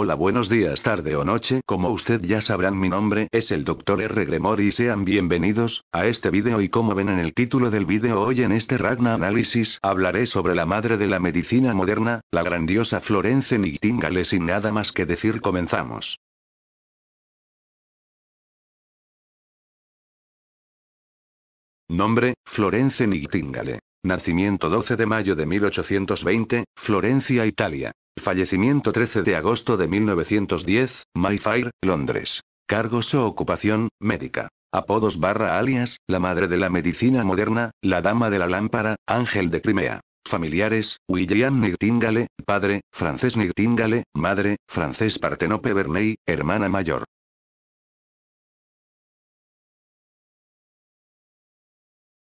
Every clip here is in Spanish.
Hola buenos días tarde o noche, como usted ya sabrán mi nombre es el Dr. R. Gremor y sean bienvenidos, a este video y como ven en el título del video hoy en este Ragna Análisis hablaré sobre la madre de la medicina moderna, la grandiosa Florence Nightingale sin nada más que decir comenzamos. Nombre, Florence Nightingale. Nacimiento 12 de mayo de 1820, Florencia, Italia. Fallecimiento 13 de agosto de 1910, Mayfair, Londres. Cargos o ocupación, médica. Apodos barra alias, la madre de la medicina moderna, la dama de la lámpara, Ángel de Crimea. Familiares, William Nightingale, padre, francés Nightingale, madre, francés Partenope Verney, hermana mayor.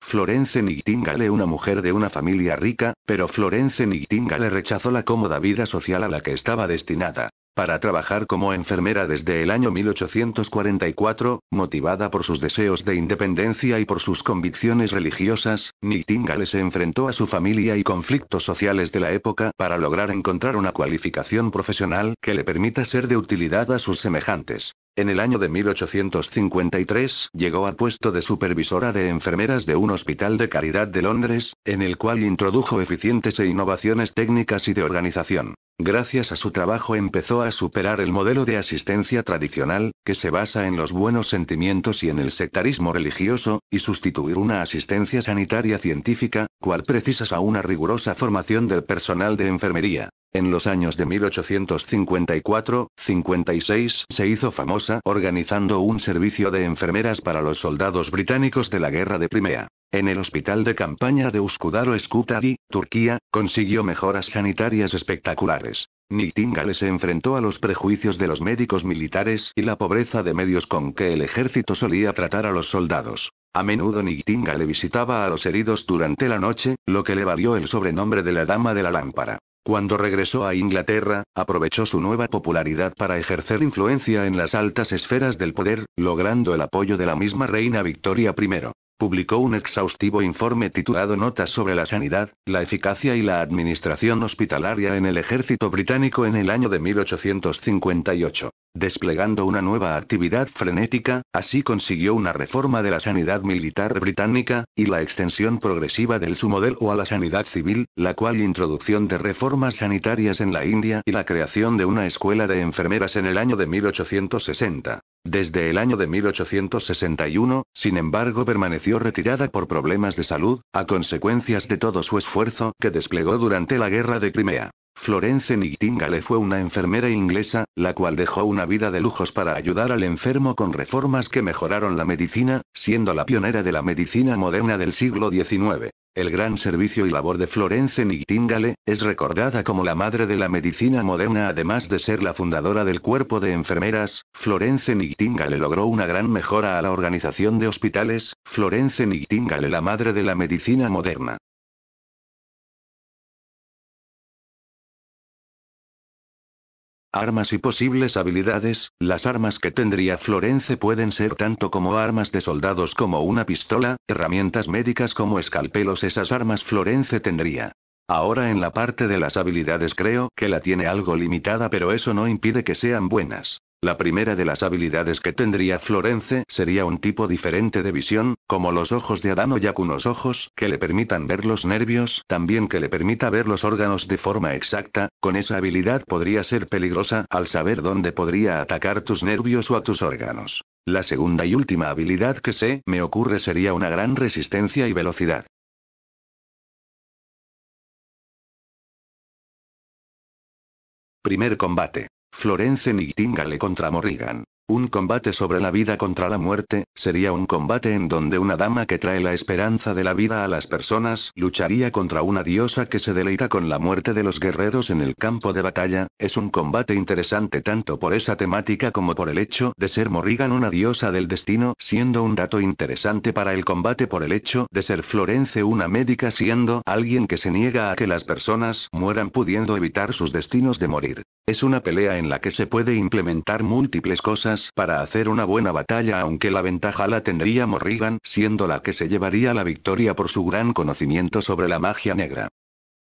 Florence Nightingale una mujer de una familia rica, pero Florence Nightingale rechazó la cómoda vida social a la que estaba destinada para trabajar como enfermera desde el año 1844, motivada por sus deseos de independencia y por sus convicciones religiosas, Nightingale se enfrentó a su familia y conflictos sociales de la época para lograr encontrar una cualificación profesional que le permita ser de utilidad a sus semejantes. En el año de 1853, llegó al puesto de supervisora de enfermeras de un hospital de caridad de Londres, en el cual introdujo eficientes e innovaciones técnicas y de organización. Gracias a su trabajo empezó a superar el modelo de asistencia tradicional, que se basa en los buenos sentimientos y en el sectarismo religioso, y sustituir una asistencia sanitaria científica, cual precisas a una rigurosa formación del personal de enfermería. En los años de 1854-56 se hizo famosa organizando un servicio de enfermeras para los soldados británicos de la Guerra de Crimea. En el hospital de campaña de Uskudaro Skutari, Turquía, consiguió mejoras sanitarias espectaculares. Nightingale se enfrentó a los prejuicios de los médicos militares y la pobreza de medios con que el ejército solía tratar a los soldados. A menudo Nightingale visitaba a los heridos durante la noche, lo que le valió el sobrenombre de la Dama de la Lámpara. Cuando regresó a Inglaterra, aprovechó su nueva popularidad para ejercer influencia en las altas esferas del poder, logrando el apoyo de la misma reina Victoria I. Publicó un exhaustivo informe titulado Notas sobre la sanidad, la eficacia y la administración hospitalaria en el ejército británico en el año de 1858. Desplegando una nueva actividad frenética, así consiguió una reforma de la sanidad militar británica, y la extensión progresiva del su modelo a la sanidad civil, la cual introducción de reformas sanitarias en la India y la creación de una escuela de enfermeras en el año de 1860. Desde el año de 1861, sin embargo, permaneció retirada por problemas de salud, a consecuencias de todo su esfuerzo que desplegó durante la Guerra de Crimea. Florence Nightingale fue una enfermera inglesa, la cual dejó una vida de lujos para ayudar al enfermo con reformas que mejoraron la medicina, siendo la pionera de la medicina moderna del siglo XIX. El gran servicio y labor de Florence Nightingale es recordada como la madre de la medicina moderna, además de ser la fundadora del cuerpo de enfermeras. Florence Nightingale logró una gran mejora a la organización de hospitales. Florence Nightingale, la madre de la medicina moderna. Armas y posibles habilidades, las armas que tendría Florence pueden ser tanto como armas de soldados como una pistola, herramientas médicas como escalpelos esas armas Florence tendría. Ahora en la parte de las habilidades creo que la tiene algo limitada pero eso no impide que sean buenas. La primera de las habilidades que tendría Florence sería un tipo diferente de visión, como los ojos de Adán o Yakuno's ojos que le permitan ver los nervios, también que le permita ver los órganos de forma exacta, con esa habilidad podría ser peligrosa al saber dónde podría atacar tus nervios o a tus órganos. La segunda y última habilidad que sé me ocurre sería una gran resistencia y velocidad. Primer combate. Florence Nightingale contra Morrigan. Un combate sobre la vida contra la muerte, sería un combate en donde una dama que trae la esperanza de la vida a las personas lucharía contra una diosa que se deleita con la muerte de los guerreros en el campo de batalla, es un combate interesante tanto por esa temática como por el hecho de ser Morrigan una diosa del destino, siendo un dato interesante para el combate por el hecho de ser Florence una médica siendo alguien que se niega a que las personas mueran pudiendo evitar sus destinos de morir. Es una pelea en la que se puede implementar múltiples cosas para hacer una buena batalla aunque la ventaja la tendría Morrigan siendo la que se llevaría la victoria por su gran conocimiento sobre la magia negra.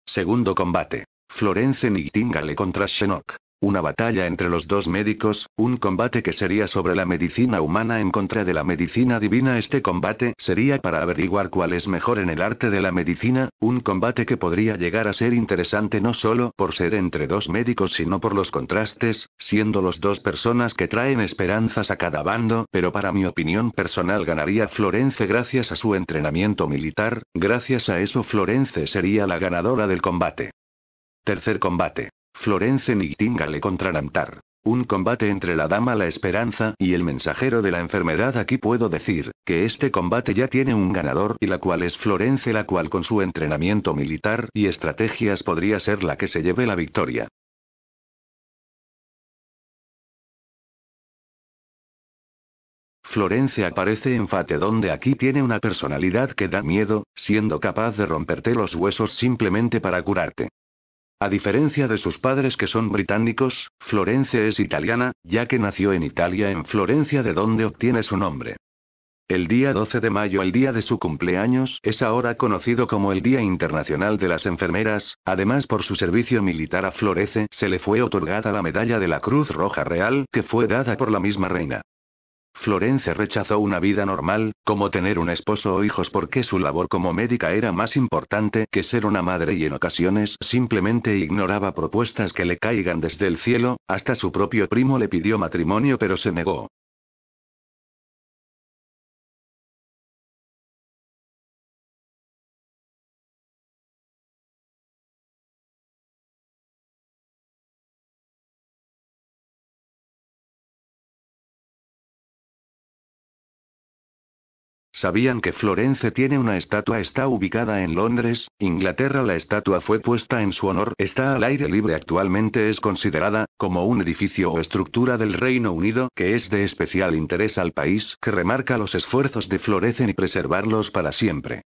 Segundo combate. Florence Nightingale contra Shenok. Una batalla entre los dos médicos, un combate que sería sobre la medicina humana en contra de la medicina divina. Este combate sería para averiguar cuál es mejor en el arte de la medicina, un combate que podría llegar a ser interesante no solo por ser entre dos médicos sino por los contrastes, siendo los dos personas que traen esperanzas a cada bando, pero para mi opinión personal ganaría Florence gracias a su entrenamiento militar, gracias a eso Florence sería la ganadora del combate. Tercer combate. Florence y contra Namtar. Un combate entre la dama La Esperanza y el mensajero de la enfermedad. Aquí puedo decir, que este combate ya tiene un ganador y la cual es Florence la cual con su entrenamiento militar y estrategias podría ser la que se lleve la victoria. Florence aparece en Fate donde aquí tiene una personalidad que da miedo, siendo capaz de romperte los huesos simplemente para curarte. A diferencia de sus padres que son británicos, Florence es italiana, ya que nació en Italia en Florencia de donde obtiene su nombre. El día 12 de mayo, el día de su cumpleaños, es ahora conocido como el Día Internacional de las Enfermeras, además por su servicio militar a Florece se le fue otorgada la medalla de la Cruz Roja Real que fue dada por la misma reina. Florence rechazó una vida normal, como tener un esposo o hijos porque su labor como médica era más importante que ser una madre y en ocasiones simplemente ignoraba propuestas que le caigan desde el cielo, hasta su propio primo le pidió matrimonio pero se negó. Sabían que Florence tiene una estatua está ubicada en Londres, Inglaterra la estatua fue puesta en su honor está al aire libre actualmente es considerada, como un edificio o estructura del Reino Unido que es de especial interés al país que remarca los esfuerzos de Florence y preservarlos para siempre.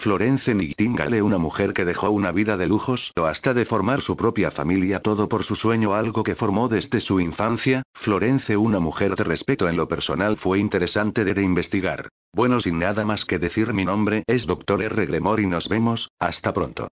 Florence Nightingale, una mujer que dejó una vida de lujos o hasta de formar su propia familia, todo por su sueño, algo que formó desde su infancia, Florence, una mujer de respeto en lo personal, fue interesante de, de investigar. Bueno, sin nada más que decir, mi nombre es Dr. R. Gremor y nos vemos, hasta pronto.